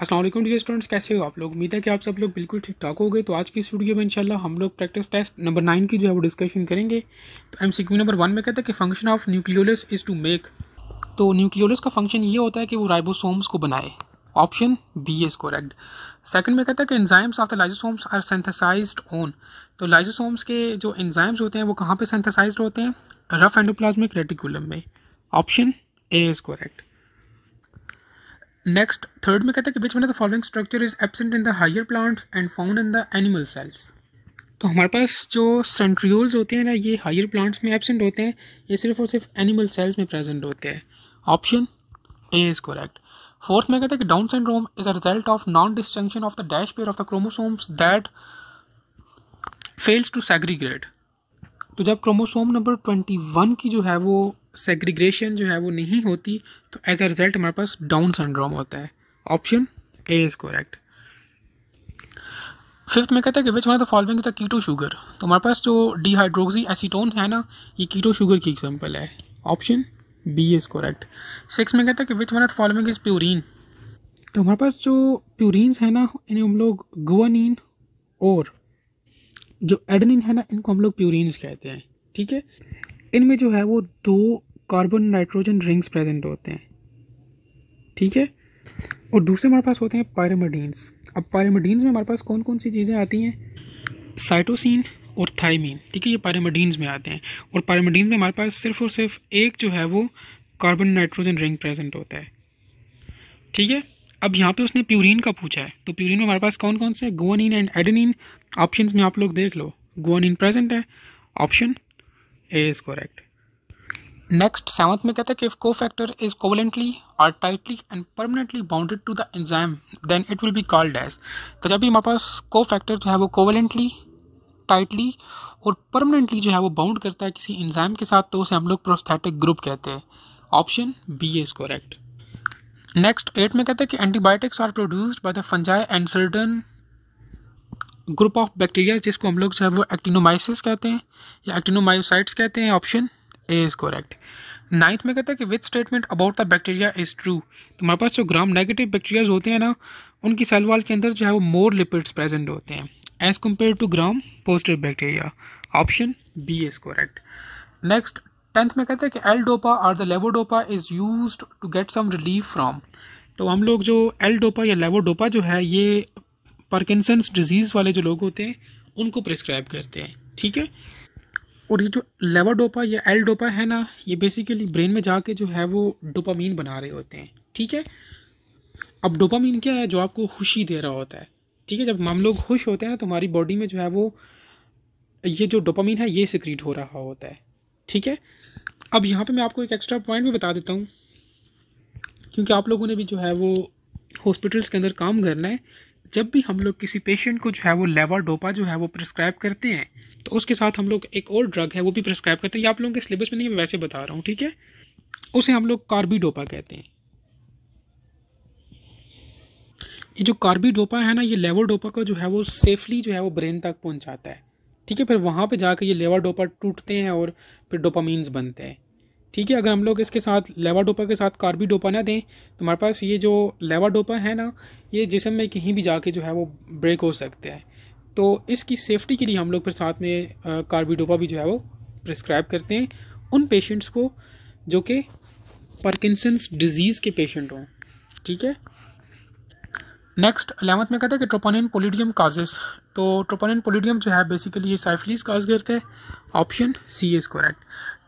Aslam dear students कैसे हो आप लोग उम्मीद है कि आप सब लोग बिल्कुल ठीक ठाक हो गए तो आज की इस वीडियो में इंशाल्लाह हम लोग प्रैक्टिस टेस्ट नंबर नाइन की जो है वो डिस्कशन करेंगे तो एम नंबर वन में कहता है कि function of nucleolus is to make तो न्यूक्लियोलस का फंक्शन ये होता है कि वो राइबोसोम्स को बनाए option B is correct second में कहता है कि enzymes of the lysosomes are synthesized on तो लाइजोसोम्स के जो एंजाइम्स होते हैं वो कहाँ पे सेंथेसाइज्ड होते हैं रफ एंडोप्लाज्मिक रेटिकुलम में option A is correct next third में कहता है कि which one of the following structure is absent in the higher plants and found in the animal cells तो हमारे पास जो सेंट्रियोल्स होते हैं ना ये हायर प्लांट्स में एबसेंट होते हैं ये सिर्फ और सिर्फ एनिमल सेल्स में प्रेजेंट होते हैं option A is correct fourth में कहता है कि down syndrome is a result of non distinction of the dash pair of the chromosomes that fails to segregate तो जब क्रोमोसोम नंबर ट्वेंटी वन की जो है वो सेग्रीग्रेशन जो है वो नहीं होती तो एज ए रिजल्ट हमारे पास डाउन सिंड्रोम होता है option A is correct fifth में कहता है कि which one the following is the keto sugar तो हमारे पास जो डिहाइड्रोक्सी एसीटोन है ना ये कीटो शुगर की एग्जांपल है option B is correct six में कहता है कि which one of following is purine तो हमारे पास जो प्यूरिन्स है ना इन्हें हम लोग गुआनिन और जो एडनिन है ना इनको हम लोग प्यूरिन्स कहते हैं ठीक है इनमें जो है वो दो कार्बन नाइट्रोजन रिंग्स प्रेजेंट होते हैं ठीक है और दूसरे हमारे पास होते हैं पायरमिडीन्स अब पायरमिडीन्स में हमारे पास कौन कौन सी चीज़ें आती हैं साइटोसिन और थाइमीन ठीक है ये पायरमिडीन्स में आते हैं और पायरमिडीन्स में हमारे पास सिर्फ और सिर्फ एक जो है वो कार्बन नाइट्रोजन रिंग प्रेजेंट होता है ठीक है अब यहाँ पे उसने प्यूरिन का पूछा है तो प्यूरिन में हमारे पास कौन कौन से गोनिन एंड एडेनिन ऑप्शन में आप लोग देख लो गोनिन प्रेजेंट है option A is correct next seventh में कहता है कि if cofactor is covalently और tightly and permanently bounded to the enzyme then it will be called as तो जब भी हमारे पास को फैक्टर जो है वो कोवलेंटली टाइटली और परमानेंटली जो है वो बाउंड करता है किसी एंजाइम के साथ तो उसे हम लोग प्रोस्थेटिक ग्रुप कहते हैं option B is correct next eight में कहते हैं कि antibiotics are produced by the fungi and certain group of bacteria जिसको हम लोग जो है वो एक्टिनोमाइसिस कहते हैं या एक्टिनोमायोसाइट्स कहते हैं option A is correct ninth में कहता है कि with statement about the bacteria is true तुम्हारे पास जो ग्राम नेगेटिव बैक्टीरियाज होते हैं ना उनकी सेल वॉल के अंदर जो है वो मोर लिपिड्स प्रेजेंट होते हैं as compare to gram positive bacteria option B is correct next tenth में कहते हैं कि एल डोपा और the levodopa is use to get some relief from तो हम लोग जो एल डोपा या लेवोडोपा जो है ये पार्किंसंस डिजीज़ वाले जो लोग होते हैं उनको प्रिस्क्राइब करते हैं ठीक है और ये जो लेवाडोपा या एल डोपा है ना ये बेसिकली ब्रेन में जाके जो है वो डोपामीन बना रहे होते हैं ठीक है अब डोपामीन क्या है जो आपको खुशी दे रहा होता है ठीक है जब हम लोग खुश होते हैं ना तो हमारी बॉडी में जो है वो ये जो डोपामीन है ये सिक्रीट हो रहा होता है ठीक है अब यहाँ पे मैं आपको एक एक्स्ट्रा पॉइंट भी बता देता हूँ क्योंकि आप लोगों ने भी जो है वो हॉस्पिटल्स के अंदर काम करना है जब भी हम लोग किसी पेशेंट को जो है वो लेवा डोपा जो है वो प्रिस्क्राइब करते हैं तो उसके साथ हम लोग एक और ड्रग है वो भी प्रिस्क्राइब करते हैं ये आप लोगों के सिलेबस में नहीं मैं वैसे बता रहा हूँ ठीक है उसे हम लोग कार्बीडोपा कहते हैं ये जो कार्बीडोपा है ना ये लेवाडोपा का जो है वो सेफली जो है वो ब्रेन तक पहुँचाता है ठीक है फिर वहाँ पर जाकर ये लेवाडोपा टूटते हैं और फिर डोपामीन्स बनते हैं ठीक है अगर हम लोग इसके साथ लेवाडोपा के साथ कार्बीडोपा ना दें तो हमारे पास ये जो लेवाडोपा है ना ये जिसम में कहीं भी जाके जो है वो ब्रेक हो सकते हैं तो इसकी सेफ्टी के लिए हम लोग फिर साथ में कार्बीडोपा भी जो है वो प्रिस्क्राइब करते हैं उन पेशेंट्स को जो कि पार्किंसंस डिजीज़ के पेशेंट हों ठीक है नेक्स्ट अलेवंथ में कहता है कि ट्रोपोनिन पोलिडियम काजेस तो ट्रोपोनिन पोलिडियम जो है बेसिकली ये साइफिलीज काज करते हैं option C is correct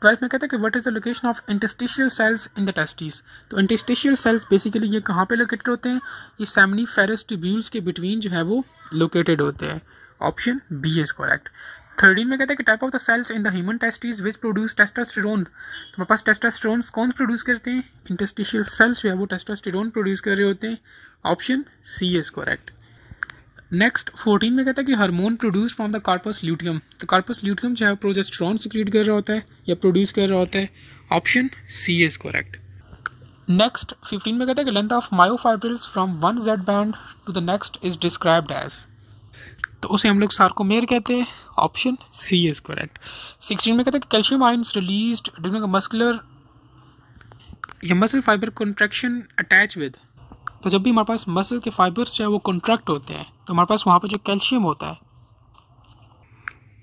twelfth में कहता है कि what is the location of interstitial cells in the testis तो इंटस्टिशियल सेल्स बेसिकली ये कहाँ पे लोकेटेड होते हैं ये सेमनी फेरस के बिटवीन जो है वो लोकेटेड होते हैं option B is correct thirteen में कहते हैं कि type of the cells in the human testis which produce testosterone तो हमारे पास टेस्टास्टेरोन कौन प्रोड्यूस करते हैं इंटेस्टिशियल सेल्स जो है वो टेस्टास्टेरोन प्रोड्यूस कर रहे होते हैं option C is correct next fourteen में कहता है कि hormone produce from the corpus luteum तो कार्पस ल्यूटियम जो है प्रोजेस्ट्रॉन सिक्रीट कर रहा होता है या प्रोड्यूस कर रहा होता है option C is correct next fifteen में कहता है कि length of myofibrils from one Z band to the next is described as तो उसे हम लोग सार्कोमेर कहते हैं option C is correct sixteen में कहते हैं calcium ions release during muscular या muscle fiber contraction attach with तो जब भी हमारे पास मसल के फाइबर्स जो है वो कॉन्ट्रैक्ट होते हैं तो हमारे पास वहाँ पर जो कैल्शियम होता है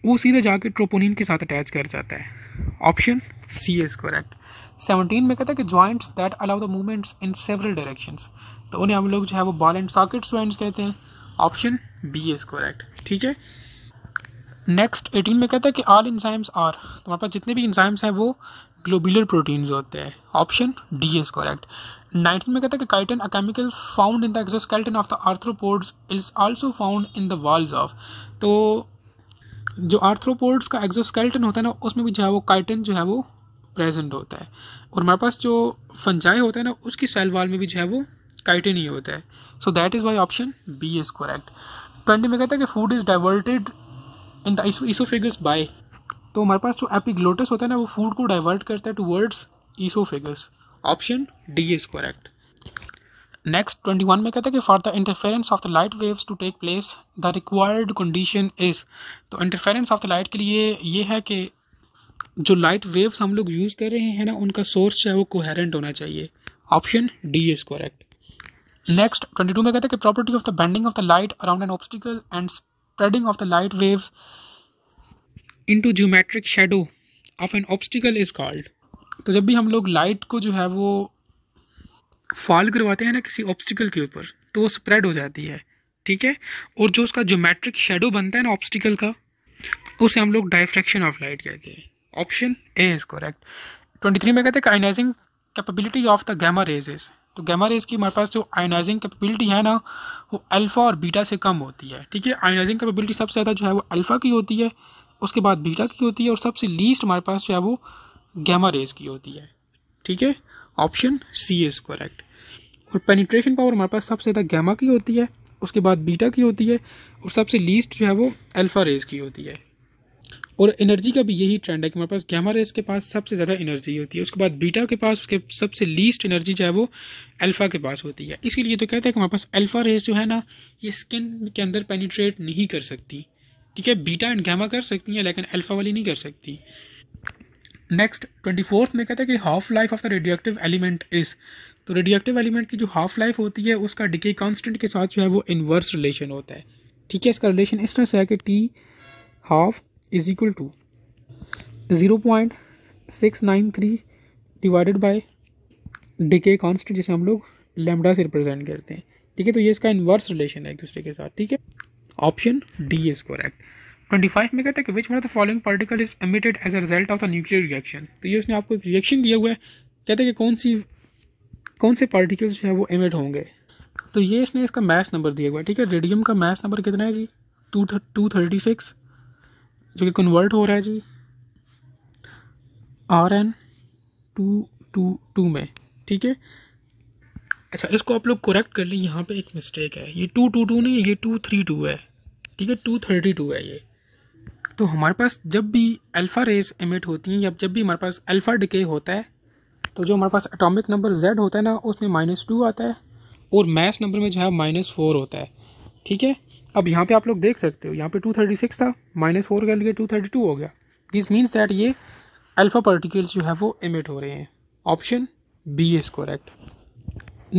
वो सीधे जाके ट्रोपोनिन के साथ अटैच कर जाता है option C is correct seventeen में कहता है कि joints that allow the movements in several directions तो उन्हें हम लोग जो है वो बॉल एंड सॉकेट्स ज्वाइंट्स कहते हैं ऑप्शन बी इज करेक्ट ठीक है नेक्स्ट एटीन में कहता है कि ऑल इंजाइम्स आर तुम्हारे पास जितने भी इंजाइम्स हैं वो ग्लोबुलर प्रोटीन्स होते हैं option D is correct nineteen में कहता है कि chitin a chemical found in the exoskeleton of the arthropods is also found in the walls of तो जो आर्थ्रोपोड्स का एक्सोस्केल्टन होता है ना उसमें भी जो है वो काइटन जो है वो प्रेजेंट होता है और हमारे पास जो फंजाई होता है ना उसकी सेल वाल में भी जो है वो काइटिन ही होता है so that is why option B is correct twenty में कहता है कि फूड इज़ डाइवर्टेड इन दिसो फिगर्स बाय तो हमारे पास जो एपिग्लोटस होता है ना वो फूड को डाइवर्ट करता है towards figures option D is correct next twenty one में कहता है कि for the interference of the light waves to take place the required condition is तो इंटरफेरेंस ऑफ द लाइट के लिए ये है कि जो लाइट वेव्स हम लोग यूज़ कर रहे हैं ना उनका सोर्स जो है वो कोहेरेंट होना चाहिए option D is correct next twenty two में कहते हैं कि property of the bending of the light around an obstacle and spreading of the light waves to geometric shadow of an obstacle is called तो जब भी हम लोग light को जो है वो फॉल करवाते हैं ना किसी ऑब्स्टिकल के ऊपर तो वो स्प्रेड हो जाती है ठीक है और जो उसका ज्योमेट्रिक शेडो बनता है ना ऑब्स्टिकल का उसे हम लोग डायफ्रैक्शन ऑफ लाइट कहते हैं option A is correct twenty three में कहते हैं ionizing capability of the gamma rays तो गैमा रेज की हमारे पास जो आयोनाइजिंग कैपेबिलिटी है ना वो अल्फ़ा और बीटा से कम होती है ठीक है आयोनाइजिंग कैपेबिलिटी सबसे ज़्यादा जो है वो अल्फ़ा की होती है उसके बाद बीटा की होती है और सबसे लीस्ट हमारे पास जो है वो गैमा रेज की होती है ठीक है ऑप्शन सी इज़ करेक्ट और पेनिट्रेशन पावर हमारे पास सबसे ज़्यादा गैमा की होती है उसके बाद बीटा की होती है और सबसे लीस्ट जो है वो अल्फ़ा रेज की होती है और एनर्जी का भी यही ट्रेंड है कि हमारे पास गैमा रेस के पास सबसे ज़्यादा एनर्जी होती है उसके बाद बीटा के पास उसके सबसे लीस्ट एनर्जी जो है वो अल्फ़ा के पास होती है इसीलिए तो कहते हैं कि हमारे पास अल्फ़ा रेस जो है ना ये स्किन के अंदर पेनिट्रेट नहीं कर सकती ठीक है बीटा एंड गैमा कर सकती हैं लेकिन अल्फ़ा वाली नहीं कर सकती नेक्स्ट ट्वेंटी फोर्थ में कहते हैं कि half life of the radioactive element is तो रेडियोक्टिव एलिमेंट की जो हाफ लाइफ होती है उसका डिके कांस्टेंट के साथ जो है वो इनवर्स रिलेशन होता है ठीक है इसका रिलेशन इस तरह से है कि T half is equal to zero point six nine three divided by decay constant जिसे हम लोग लेमडा से रिप्रेजेंट करते हैं ठीक है तो ये इसका इन्वर्स रिलेशन है एक दूसरे के साथ ठीक है option D is correct twenty five में कहता है कि which one of the following particle is emitted as a result of the nuclear reaction तो ये उसने आपको एक रिएक्शन दिया हुआ है कहते हैं कि कौन सी कौन से पार्टिकल्स जो है वो एमिट होंगे तो ये इसने इसका मैच नंबर दिया हुआ है ठीक है रेडियम का मैच नंबर कितना है G two two thirty six जो कि कन्वर्ट हो रहा है G R N two two two में ठीक है अच्छा इसको आप लोग करेक्ट कर लें यहाँ पे एक मिस्टेक है ये टू टू टू नहीं है ये टू थ्री टू है ठीक है टू थर्टी टू है ये तो हमारे पास जब भी अल्फ़ा रेस एमिट होती हैं या जब भी हमारे पास अल्फ़ा डिके होता है तो जो हमारे पास एटॉमिक नंबर जेड होता है ना उसमें माइनस टू आता है और मैथ नंबर में जो है माइनस फोर होता है ठीक है अब यहाँ पे आप लोग देख सकते हो यहाँ पे 236 था माइनस फोर कर लिए 232 हो गया दिस मीन्स दैट ये अल्फ़ा पार्टिकल्स जो है वो एमिट हो रहे हैं option B is correct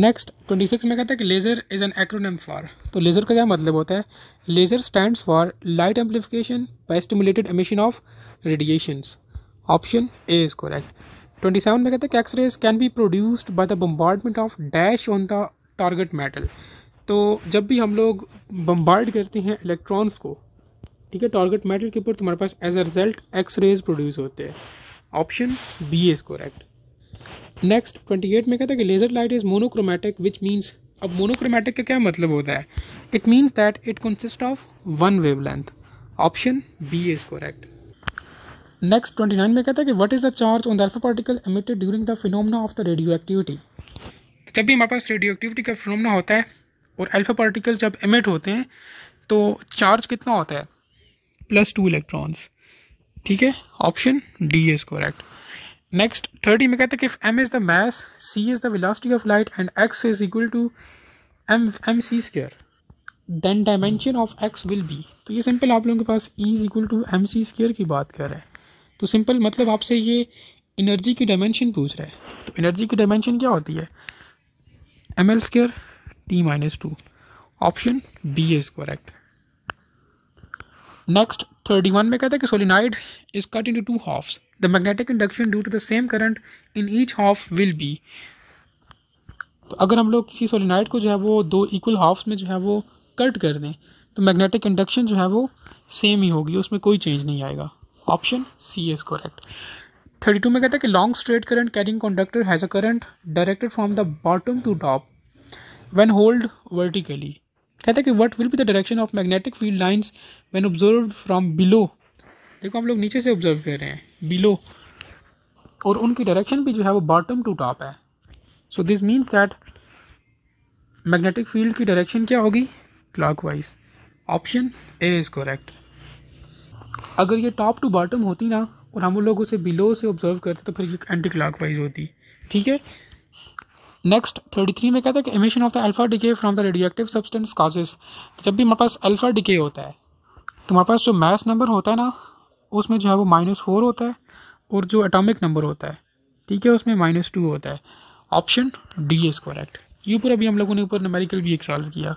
next 26 में कहता है कि laser is an acronym for तो लेज़र का क्या मतलब होता है laser stand for light amplification by emission of radiations option A is correct 27 में कहता है कि X rays can be produced by the bombardment of dash on the target metal तो जब भी हम लोग बम्बार्ड करते हैं इलेक्ट्रॉन्स को ठीक है टारगेट मेटल के ऊपर तुम्हारे पास as a result X rays produce होते हैं option B is correct next twenty eight में कहता है कि laser light is monochromatic which means अब मोनोक्रोमेटिक का क्या मतलब होता है it means that it consist of one wavelength option B is correct next twenty nine में कहता है कि what is the charge on the particle emitted during the phenomena of the radio radioactivity जब भी हमारे पास radioactivity का phenomena होता है और अल्फ़ा पार्टिकल जब एमिट होते हैं तो चार्ज कितना होता है प्लस टू इलेक्ट्रॉन्स ठीक है option D is correct next thirty में कहते हैं कि M is the mass C is the velocity of light and X is equal to M M C square then dimension of X will be तो ये simple आप लोगों के पास E is equal to M C square की बात कर रहे हैं तो सिंपल मतलब आपसे ये एनर्जी की डायमेंशन पूछ रहा है तो एनर्जी की डायमेंशन क्या होती है M L square t minus two option D is correct next thirty one में कहता है कि solenoid is cut in two halves the magnetic induction due to the same current in each half will be तो अगर हम लोग किसी solenoid को जो है वो दो इक्वल हाफ्स में जो है वो कट कर दें तो मैग्नेटिक इंडक्शन जो है वो सेम ही होगी उसमें कोई चेंज नहीं आएगा option C is correct thirty two में कहता है कि long straight current carrying conductor has a current directed from the bottom to top when hold vertically कहते हैं कि what will be the direction of magnetic field lines when observe from below देखो हम लोग नीचे से ऑब्जर्व कर रहे हैं बिलो और उनकी डायरेक्शन भी जो है वो बॉटम टू टॉप है so this means that magnetic field की डायरेक्शन क्या होगी clockwise option A is correct अगर ये टॉप टू बॉटम होती ना और हम लोग उसे बिलो से ऑब्जर्व करते तो फिर एंटी क्लॉक वाइज होती ठीक है नेक्स्ट थर्टी थ्री में कहता है कि emission of the alpha decay from the radioactive substance causes जब भी हमारे पास अल्फा डिके होता है तो हमारे पास जो मैस नंबर होता है ना उसमें जो है वो माइनस फोर होता है और जो एटॉमिक नंबर होता है ठीक है उसमें माइनस टू होता है ऑप्शन डी इज़ करेक्ट ये ऊपर अभी हम लोगों ने ऊपर नमेरिकल भी एक सॉल्व किया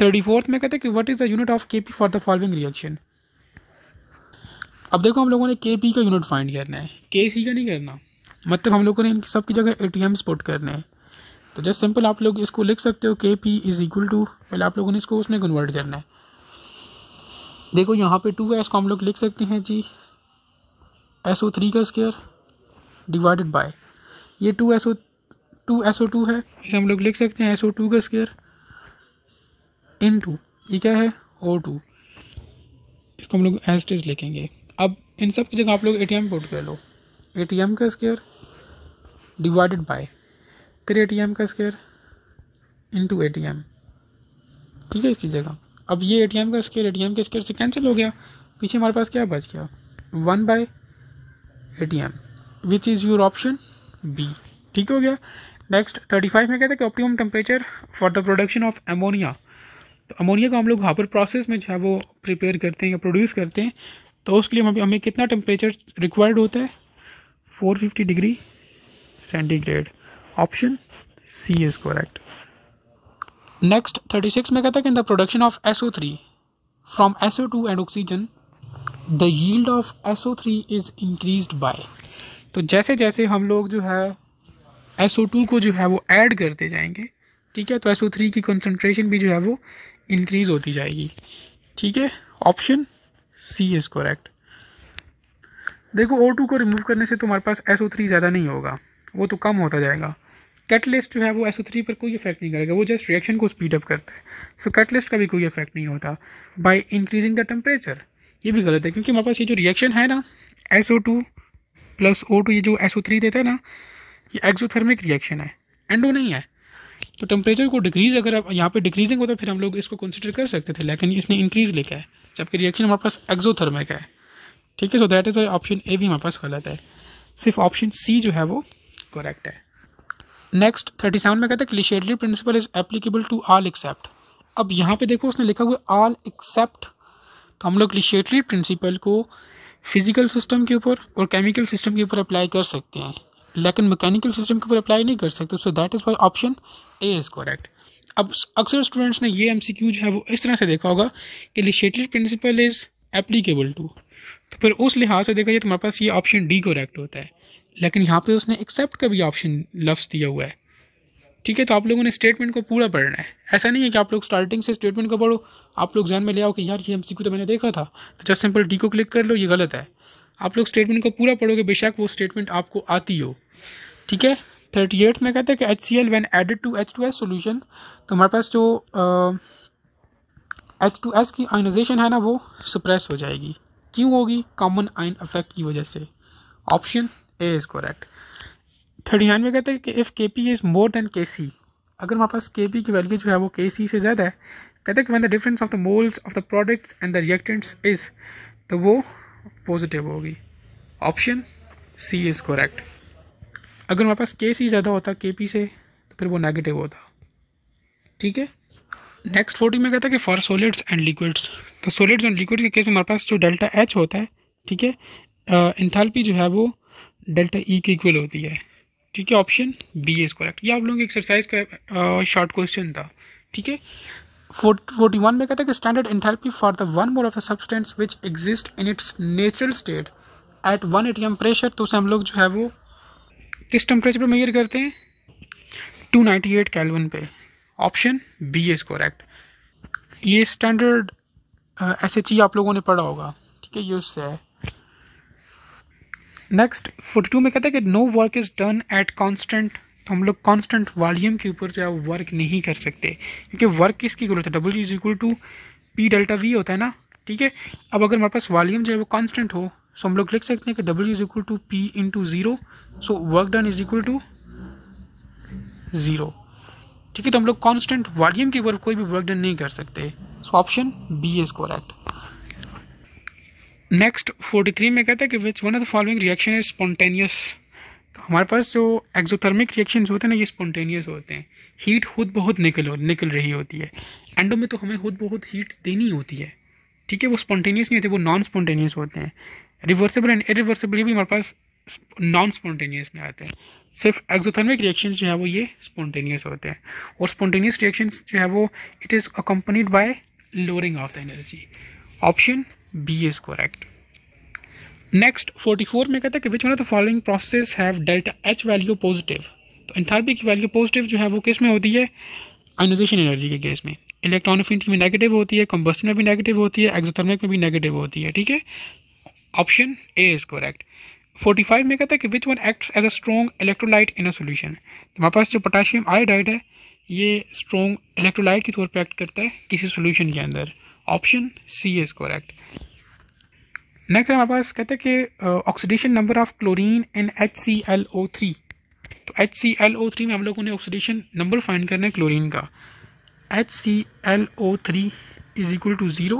थर्टी फोर्थ में कहते हैं कि what is the unit of K P for the following reaction अब देखो हम लोगों ने के पी का यूनिट फाइंड करना है के सी का नहीं करना मतलब हम लोगों ने इनकी सबकी जगह ए टी करने हैं तो जस्ट सिंपल आप लोग इसको लिख सकते हो के पी इज़ इक्वल टू पहले आप लोगों ने इसको उसमें कन्वर्ट करना है देखो यहाँ पे टू है इसको हम लोग लिख सकते हैं जी एस ओ थ्री का स्केयर डिवाइडेड बाय ये two S O two S O two है इसे हम लोग लिख सकते हैं एस ओ टू का स्केयर इन टू ये क्या है ओ टू इसको हम लोग एस टेज लिखेंगे अब इन सब की जगह आप लोग ए टी एम पोर्ट कर लो ए टी एम का स्केयर डिवाइडेड बाय फिर ए टी एम का square into A T M ठीक है इसकी जगह अब ये ए टी एम का स्केयर ए टी एम के स्केयर से कैंसिल हो गया पीछे हमारे पास क्या बच गया one by A T M which is your option B ठीक हो गया नेक्स्ट थर्टी फाइव में कहते हैं कि optimum temperature for the production of ammonia तो अमोनिया को हम लोग पर प्रोसेस में जो है वो प्रिपेयर करते हैं या प्रोड्यूस करते हैं तो उसके लिए हमें हमें कितना टेम्परेचर रिक्वायर्ड होता है 450 degree centigrade option C is correct next thirty six में कहता है कि in the production of S O three from S O two and oxygen the yield of S O three is increase by तो जैसे जैसे हम लोग जो है एस ओ टू को जो है वो ऐड करते जाएंगे ठीक है तो एस ओ थ्री की कंसनट्रेशन भी जो है वो इंक्रीज़ होती जाएगी ठीक है ऑप्शन सी इज़ करेक्ट देखो ओ टू को रिमूव करने से तुम्हारे पास एस ओ थ्री ज़्यादा नहीं होगा वो तो कम होता जाएगा कैटलिस्ट जो है वो एसओ थ्री पर कोई इफेक्ट नहीं करेगा वो जस्ट रिएक्शन को स्पीड अप करता है सो so, कैटलिस्ट का भी कोई इफेक्ट नहीं होता बाय इंक्रीजिंग द टेम्परेचर ये भी गलत है क्योंकि हमारे पास ये जो रिएक्शन है ना S O two plus O two ये जो एस ओ थ्री देता है ना ये एक्जोथर्मिक रिएक्शन है एंडो नहीं है तो टेम्परेचर को डिक्रीज अगर आप यहाँ पे डिक्रीजिंग होता फिर हम लोग इसको कंसिडर कर सकते थे लेकिन इसने इंक्रीज लिखा है जबकि रिएक्शन हमारे पास एक्जोथर्मिक है ठीक है so that is option A भी हमारे पास गलत है सिर्फ ऑप्शन सी जो है वो करेक्ट है नेक्स्ट थर्टी सेवन में कहते हैं Le Chatelier principle is applicable to all except अब यहाँ पे देखो उसने लिखा हुआ ऑल एक्सेप्ट तो हम लोग क्लिशेडरी प्रिंसिपल को फिजिकल सिस्टम के ऊपर और केमिकल सिस्टम के ऊपर अप्लाई कर सकते हैं लेकिन मैकेनिकल सिस्टम के ऊपर अप्लाई नहीं कर सकते so that is why option A is correct अब अक्सर स्टूडेंट्स ने ये एम सी क्यू जो है वो इस तरह से देखा होगा कि Le Chatelier principle is applicable to तो फिर उस लिहाज से देखा जाए तुम्हारे तो पास ये ऑप्शन डी करेक्ट होता है लेकिन यहाँ पे उसने एक्सेप्ट का भी ऑप्शन लफ्स दिया हुआ है ठीक है तो आप लोगों ने स्टेटमेंट को पूरा पढ़ना है ऐसा नहीं है कि आप लोग स्टार्टिंग से स्टेटमेंट को पढ़ो आप लोग जहन में ले आओ कि यार ये एम तो मैंने देखा था तो जस्ट सिंपल डी को क्लिक कर लो ये गलत है आप लोग स्टेटमेंट को पूरा पढ़ोगे बेशक वो स्टेटमेंट आपको आती हो ठीक है थर्टी एट में कहते हैं कि H C L when added to H two S solution तो हमारे पास जो एच टू एस की आइनाइजेशन है ना वो सप्रेस हो जाएगी क्यों होगी कॉमन आइन अफेक्ट की वजह से option A is correct thirty nine में कहते हैं कि इफ़ के पी इज़ मोर देन के सी अगर हमारे पास के पी की वैल्यू जो है वो के सी से ज़्यादा है कहते हैं कि the difference of the moles of the products and the reactants is तो वो पॉजिटिव होगी ऑप्शन सी इज़ करेक्ट अगर हमारे पास के सी ज़्यादा होता के पी से तो फिर वो नेगेटिव होता ठीक है नेक्स्ट फोर्टी में कहता है कि फॉर सोलिड्स एंड लिक्विड्स तो सोलिड्स एंड लिक्विड्स के केस में हमारे पास जो डेल्टा एच होता है ठीक है इंथालपी जो है वो डेल्टा ई के इक्वल होती है ठीक है ऑप्शन बी इज़ करेक्ट ये आप लोगों की एक्सरसाइज का शॉर्ट क्वेश्चन था ठीक है फोर्टी वन में कहता है कि standard enthalpy for the one mole of the substance which exist in its natural state at one atm pressure तो उसे हम लोग जो है वो किस टेम्परेचर पर मेयर करते हैं टू नाइन्टी एट कैलवन पे ऑप्शन बी इज़ करेक्ट ये स्टैंडर्ड एस एच ई आप लोगों ने पढ़ा होगा ठीक है ये उससे है नेक्स्ट फोर्टी टू में कहते हैं कि no work is done at constant तो हम लोग कॉन्स्टेंट वॉल्यूम के ऊपर जो है वर्क नहीं कर सकते क्योंकि वर्क किसकी इक्वल होता है W is equal to P delta V होता है ना ठीक है अब अगर हमारे पास वॉल्यूम जो है वो कॉन्स्टेंट हो सो हम लोग लिख सकते हैं कि W is equal to P into zero so work done is equal to zero ठीक है तो हम लोग कॉन्स्टेंट वॉल्यूम के ऊपर कोई भी वर्क डन नहीं कर सकते so option B is correct next forty three में कहता है कि which one of the following reaction is spontaneous तो हमारे पास जो एक्जोथर्मिक रिएक्शन होते हैं ना ये स्पॉन्टेनियस होते हैं हीट खुद बहुत निकल निकल रही होती है एंडो में तो हमें खुद बहुत हीट देनी होती है ठीक है वो स्पॉन्टेनियस नहीं होते वो नॉन स्पॉन्टेनियस होते हैं रिवर्सिबल एंड इरिवर्सेबल भी हमारे पास नॉन स्पॉन्टेनियस में आते हैं सिर्फ एक्जोथर्मिक रिएक्शन जो है वो ये स्पॉन्टेनियस होते हैं और स्पॉन्टेनियस रिएक्शन जो है वो it is accompanied by lowering of the energy option B is correct next 44 में कहता है कि which one of the following process have delta H value positive तो इंथालपी की वैल्यू पॉजिटिव जो है वो किस में होती है आइनाइजेशन एनर्जी के केस में इलेक्ट्रॉन अफिनिटी में नेगेटिव होती है कंबस्टन में भी नेगेटिव होती है एक्सोथर्मिक में भी नेगेटिव होती है ठीक है ऑप्शन ए इज करेक्ट 45 में कहता है कि which one acts as a strong electrolyte in a solution तो हमारे पास जो पोटाशियम आयोडाइड है ये स्ट्रॉन्ग इलेक्ट्रोलाइट के तौर पर एक्ट करता है किसी सोल्यूशन के अंदर option C is correct next हमारे पास कहते हैं कि oxidation number of chlorine in H C L O three तो H C L O three में हम लोगों ने ऑक्सीडेशन नंबर फाइंड करना है क्लोरीन का H C L O three is equal to zero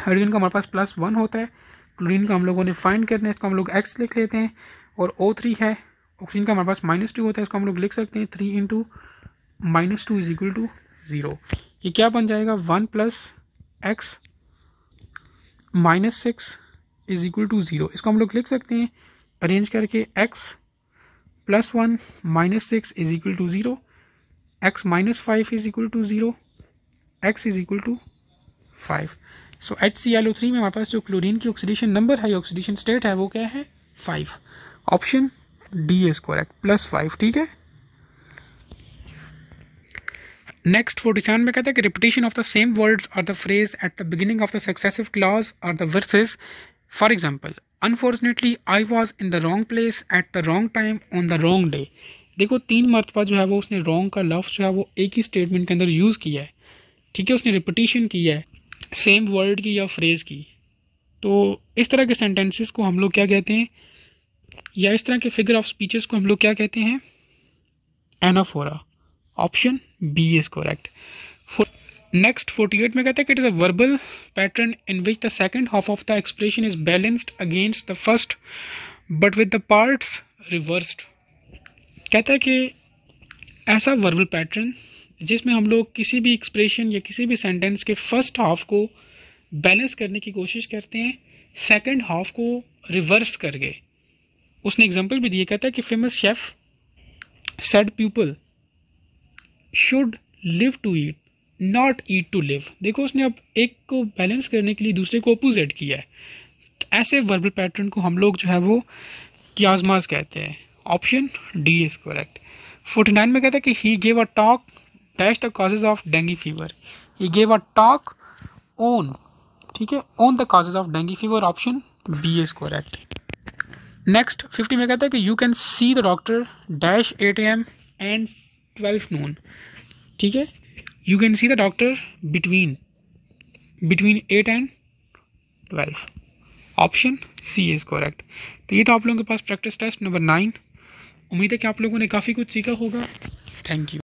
hydrogen का हमारे पास प्लस वन होता है क्लोरीन का हम लोगों ने फाइंड करना है इसको हम लोग एक्स लिख लेते हैं और ओ थ्री है ऑक्सीजन का हमारे पास माइनस टू होता है इसको हम लोग लिख सकते हैं three into minus two is equal to zero ये क्या बन जाएगा one plus X minus six is equal to zero इसको हम लोग लिख सकते हैं अरेंज करके X plus one minus six is equal to zero X minus five is equal to zero X is equal to five so H C L O three में हमारे पास जो क्लोरीन की ऑक्सीडेशन नंबर है oxidation state है वो क्या है five option D is correct plus five ठीक है नेक्स्ट फोर्टी सेवन में कहता है कि repetition of the same words or the phrase at the beginning of the successive clause or the verses for example unfortunately I was in the wrong place at the wrong time on the wrong day देखो तीन मरतबा जो है वो उसने wrong का लफ्ज़ जो है वो एक ही स्टेटमेंट के अंदर यूज़ किया है ठीक है उसने रिपीटेशन की है सेम वर्ड की या फ्रेज़ की तो इस तरह के सेंटेंसेस को हम लोग क्या कहते हैं या इस तरह के फिगर ऑफ स्पीचेस को हम लोग क्या कहते हैं anaphora option B is correct next forty eight में कहते हैं कि it is a verbal pattern in which the second half of the expression is balanced against the first but with the parts reversed कहता है कि ऐसा verbal pattern जिसमें हम लोग किसी भी एक्सप्रेशन या किसी भी सेंटेंस के फर्स्ट हाफ को बैलेंस करने की कोशिश करते हैं सेकेंड हाफ को रिवर्स कर गए उसने एग्जाम्पल भी दिए कहता है कि famous chef said people should live to eat not eat to live देखो उसने अब एक को बैलेंस करने के लिए दूसरे को अपोजिट किया है ऐसे वर्बल पैटर्न को हम लोग जो है वो क्याजमाज कहते हैं option D is correct forty nine में कहता है कि he gave a talk dash the causes of dengue fever he gave a talk on ठीक है on the causes of dengue fever option B is correct next fifty में कहता है कि you can see the doctor dash A T M and twelve noon ठीक है you can see the doctor between between eight and twelve option C is correct तो ये था तो आप लोगों के पास प्रैक्टिस टेस्ट नंबर नाइन उम्मीद है कि आप लोगों ने काफ़ी कुछ सीखा होगा थैंक यू